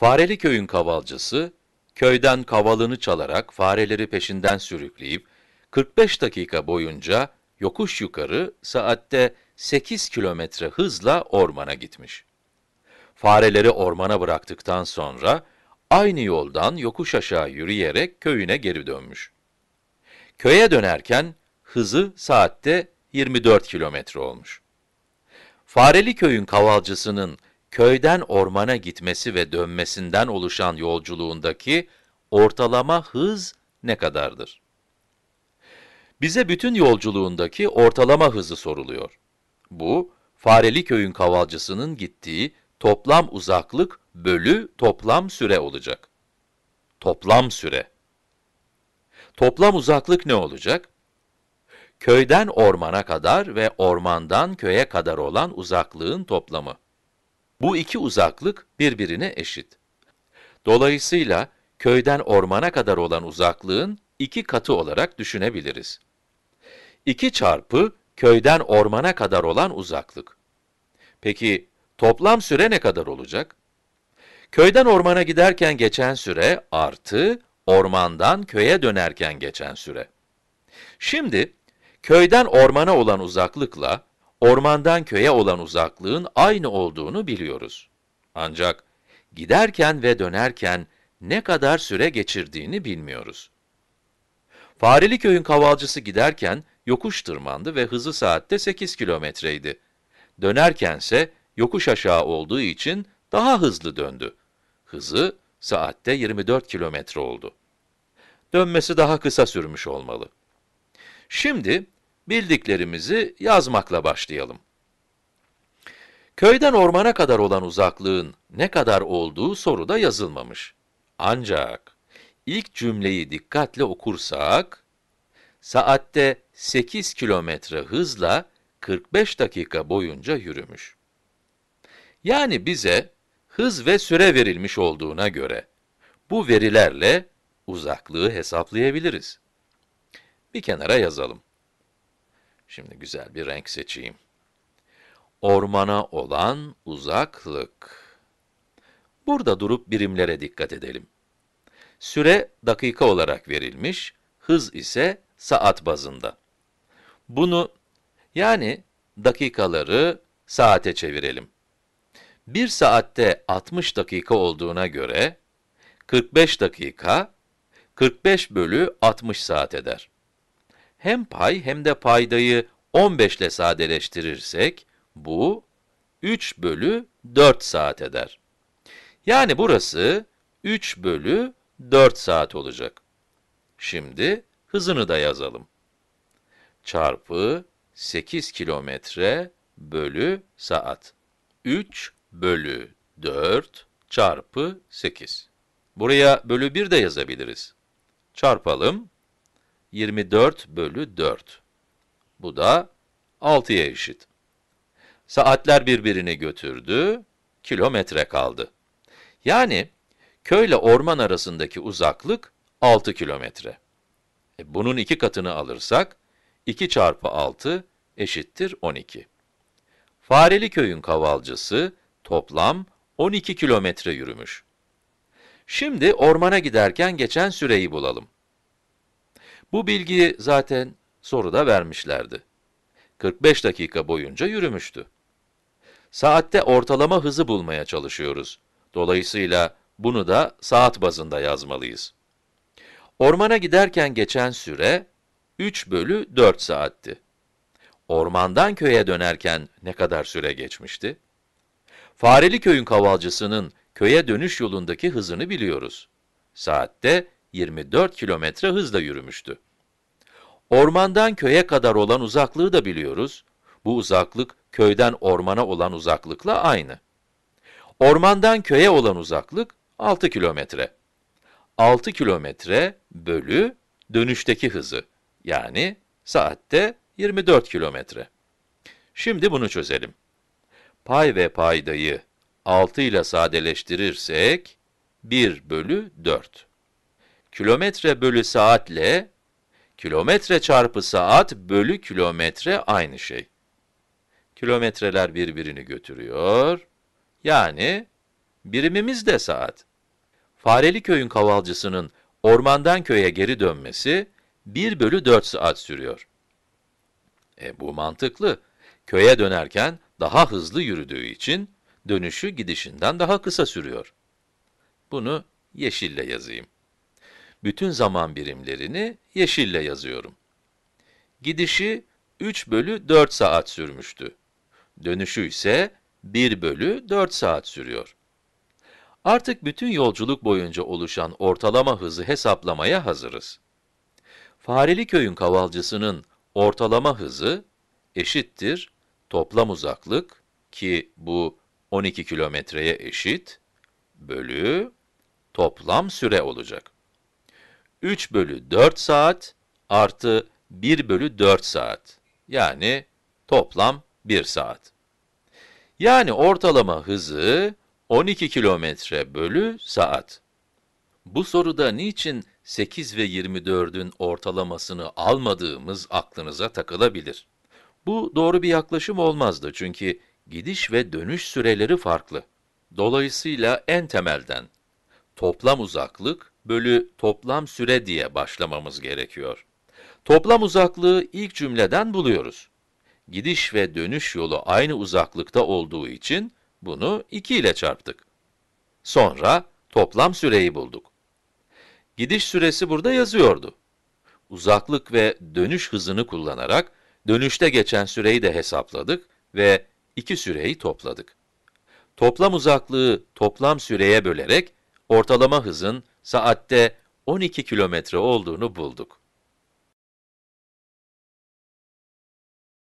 Fareli köyün kavalcısı, köyden kavalını çalarak fareleri peşinden sürükleyip, 45 dakika boyunca yokuş yukarı saatte 8 kilometre hızla ormana gitmiş. Fareleri ormana bıraktıktan sonra, aynı yoldan yokuş aşağı yürüyerek köyüne geri dönmüş. Köye dönerken hızı saatte 24 kilometre olmuş. Fareli köyün kavalcısının köyden ormana gitmesi ve dönmesinden oluşan yolculuğundaki ortalama hız ne kadardır? Bize bütün yolculuğundaki ortalama hızı soruluyor. Bu, Fareli köyün kavalcısının gittiği toplam uzaklık bölü toplam süre olacak. Toplam süre. Toplam uzaklık ne olacak? Köyden ormana kadar ve ormandan köye kadar olan uzaklığın toplamı. Bu iki uzaklık birbirine eşit. Dolayısıyla köyden ormana kadar olan uzaklığın iki katı olarak düşünebiliriz. 2 çarpı köyden ormana kadar olan uzaklık. Peki toplam süre ne kadar olacak? Köyden ormana giderken geçen süre artı ormandan köye dönerken geçen süre. Şimdi köyden ormana olan uzaklıkla ormandan köye olan uzaklığın aynı olduğunu biliyoruz. Ancak giderken ve dönerken ne kadar süre geçirdiğini bilmiyoruz. Fareli köyün kavalcısı giderken yokuş tırmandı ve hızı saatte 8 kilometreydi. Dönerkense yokuş aşağı olduğu için daha hızlı döndü. Hızı saatte 24 kilometre oldu. Dönmesi daha kısa sürmüş olmalı. Şimdi Bildiklerimizi yazmakla başlayalım. Köyden ormana kadar olan uzaklığın ne kadar olduğu soruda yazılmamış. Ancak ilk cümleyi dikkatle okursak, saatte 8 kilometre hızla 45 dakika boyunca yürümüş. Yani bize hız ve süre verilmiş olduğuna göre, bu verilerle uzaklığı hesaplayabiliriz. Bir kenara yazalım. Şimdi güzel bir renk seçeyim. Ormana olan uzaklık. Burada durup birimlere dikkat edelim. Süre dakika olarak verilmiş, hız ise saat bazında. Bunu yani dakikaları saate çevirelim. 1 saatte 60 dakika olduğuna göre 45 dakika 45 bölü 60 saat eder hem pay hem de paydayı 15 ile sadeleştirirsek, bu 3 bölü 4 saat eder. Yani burası 3 bölü 4 saat olacak. Şimdi hızını da yazalım. Çarpı 8 kilometre bölü saat. 3 bölü 4 çarpı 8. Buraya bölü 1 de yazabiliriz. Çarpalım. 24 bölü 4. Bu da 6'ya eşit. Saatler birbirini götürdü, kilometre kaldı. Yani köyle orman arasındaki uzaklık 6 kilometre. E, bunun iki katını alırsak, 2 çarpı 6 eşittir 12. Fareli köyün kavalcısı toplam 12 kilometre yürümüş. Şimdi ormana giderken geçen süreyi bulalım. Bu bilgiyi zaten soruda vermişlerdi. 45 dakika boyunca yürümüştü. Saatte ortalama hızı bulmaya çalışıyoruz. Dolayısıyla bunu da saat bazında yazmalıyız. Ormana giderken geçen süre 3 bölü 4 saatti. Ormandan köye dönerken ne kadar süre geçmişti? Fareli köyün kavalcısının köye dönüş yolundaki hızını biliyoruz. Saatte 24 kilometre hızla yürümüştü. Ormandan köye kadar olan uzaklığı da biliyoruz. Bu uzaklık köyden ormana olan uzaklıkla aynı. Ormandan köye olan uzaklık 6 kilometre. 6 kilometre bölü dönüşteki hızı yani saatte 24 kilometre. Şimdi bunu çözelim. Pay ve paydayı 6 ile sadeleştirirsek 1 bölü 4 kilometre bölü saatle kilometre çarpı saat bölü kilometre aynı şey. Kilometreler birbirini götürüyor. Yani birimimiz de saat. Fareli köyün kavalcısının ormandan köye geri dönmesi 1 bölü 4 saat sürüyor. E bu mantıklı. Köye dönerken daha hızlı yürüdüğü için dönüşü gidişinden daha kısa sürüyor. Bunu yeşille yazayım bütün zaman birimlerini yeşille yazıyorum. Gidişi 3 bölü 4 saat sürmüştü. Dönüşü ise 1 bölü 4 saat sürüyor. Artık bütün yolculuk boyunca oluşan ortalama hızı hesaplamaya hazırız. Fareli Köyün kavalcısının ortalama hızı eşittir toplam uzaklık ki bu 12 kilometreye eşit bölü toplam süre olacak. 3 bölü 4 saat artı 1 bölü 4 saat. Yani toplam 1 saat. Yani ortalama hızı 12 kilometre bölü saat. Bu soruda niçin 8 ve 24'ün ortalamasını almadığımız aklınıza takılabilir. Bu doğru bir yaklaşım olmazdı çünkü gidiş ve dönüş süreleri farklı. Dolayısıyla en temelden toplam uzaklık bölü toplam süre diye başlamamız gerekiyor. Toplam uzaklığı ilk cümleden buluyoruz. Gidiş ve dönüş yolu aynı uzaklıkta olduğu için bunu 2 ile çarptık. Sonra toplam süreyi bulduk. Gidiş süresi burada yazıyordu. Uzaklık ve dönüş hızını kullanarak dönüşte geçen süreyi de hesapladık ve iki süreyi topladık. Toplam uzaklığı toplam süreye bölerek ortalama hızın saatte 12 kilometre olduğunu bulduk.